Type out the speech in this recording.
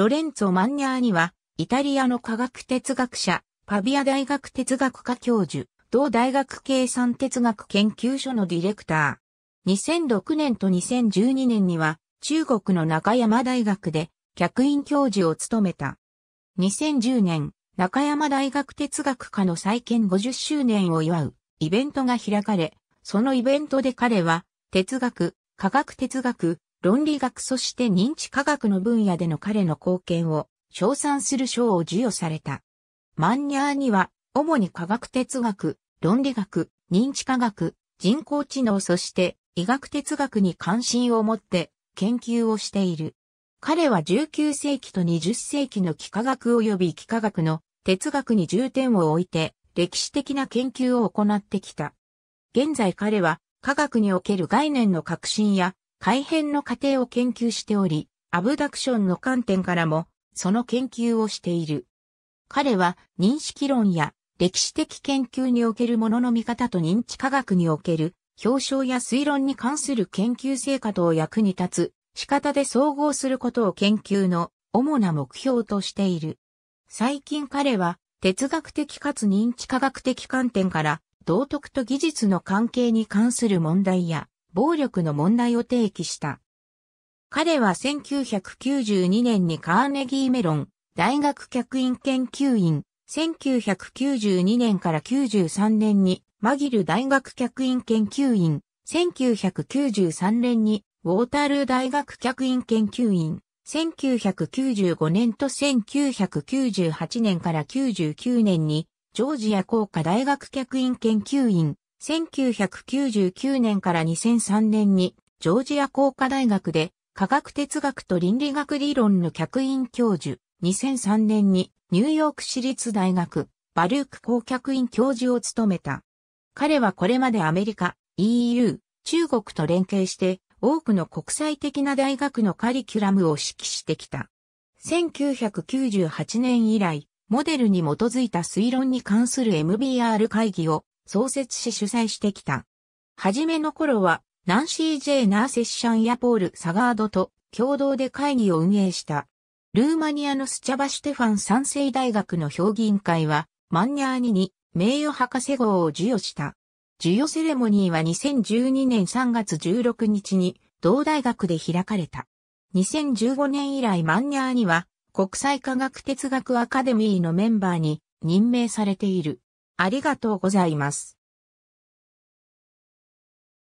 ロレンツォ・マンニャーには、イタリアの科学哲学者、パビア大学哲学科教授、同大学計算哲学研究所のディレクター。2006年と2012年には、中国の中山大学で、客員教授を務めた。2010年、中山大学哲学科の再建50周年を祝うイベントが開かれ、そのイベントで彼は、哲学、科学哲学、論理学そして認知科学の分野での彼の貢献を称賛する賞を授与された。マンニャーには、主に科学哲学、論理学、認知科学、人工知能そして医学哲学に関心を持って研究をしている。彼は19世紀と20世紀の幾何学及び幾何学の哲学に重点を置いて歴史的な研究を行ってきた。現在彼は科学における概念の革新や改変の過程を研究しており、アブダクションの観点からも、その研究をしている。彼は認識論や歴史的研究におけるものの見方と認知科学における表彰や推論に関する研究成果と役に立つ仕方で総合することを研究の主な目標としている。最近彼は哲学的かつ認知科学的観点から道徳と技術の関係に関する問題や暴力の問題を提起した。彼は1992年にカーネギーメロン大学客員研究員、1992年から93年にマギル大学客員研究員、1993年にウォータールー大学客員研究員、1995年と1998年から99年にジョージア工科大学客員研究員、1999年から2003年にジョージア工科大学で科学哲学と倫理学理論の客員教授、2003年にニューヨーク市立大学バルーク公客員教授を務めた。彼はこれまでアメリカ、EU、中国と連携して多くの国際的な大学のカリキュラムを指揮してきた。1998年以来、モデルに基づいた推論に関する MBR 会議を創設し主催してきた。はじめの頃は、ナンシー・ジェー・ナーセッシャンやポール・サガードと共同で会議を運営した。ルーマニアのスチャバ・シュテファン三世大学の評議員会は、マンニャーニに名誉博士号を授与した。授与セレモニーは2012年3月16日に同大学で開かれた。2015年以来マンニャーニは国際科学哲学アカデミーのメンバーに任命されている。ありがとうございます。